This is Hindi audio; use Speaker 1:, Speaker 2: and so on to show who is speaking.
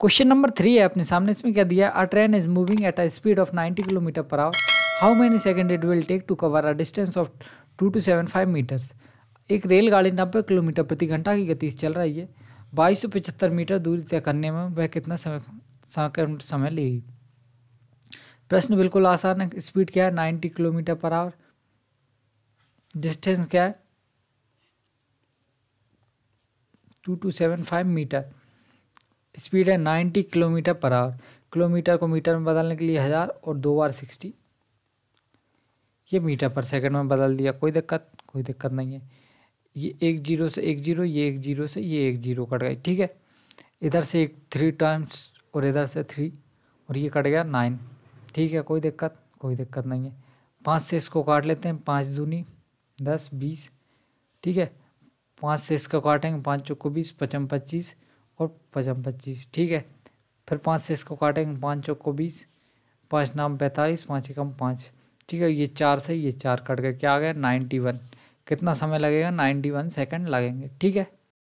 Speaker 1: क्वेश्चन नंबर थ्री है अपने सामने इसमें क्या दिया a train is moving at a speed of 90 kilometre per hour how many second it will take to cover a distance of two two seven five metres एक रेलगाड़ी नब्बे किलोमीटर प्रति घंटा की गति से चल रही है बाईस सौ पचहत्तर मीटर दूरी तय करने में वह कितना समय समय लेगी प्रश्न बिल्कुल आसान है स्पीड क्या है ninety kilometre per hour distance क्या है two two seven five metre speed है ninety kilometre per hour kilometre को मीटर में बदलने के लिए हज़ार और दो बार सिक्सटी ये मीटर पर सेकंड में बदल दिया कोई दिक्कत कोई दिक्कत नहीं है ये एक जीरो से एक जीरो ये एक जीरो से ये एक जीरो कट गई ठीक है इधर से एक थ्री टाइम्स और इधर से थ्री और ये कट गया नाइन ठीक है कोई दिक्कत कोई दिक्कत नहीं है पाँच से इसको काट लेते हैं पाँच दूनी दस बीस ठीक है पाँच से इसका काटेंगे पाँच चौको बीस पचम पच्चीस और पचम पच्चीस ठीक है फिर पाँच से इसको काटेंगे पाँच चौको बीस पाँच नाम पैंतालीस पाँच एकम पाँच ठीक है ये चार से ये चार कट गए क्या आ गया नाइन्टी वन कितना समय लगेगा नाइन्टी वन सेकेंड लगेंगे ठीक है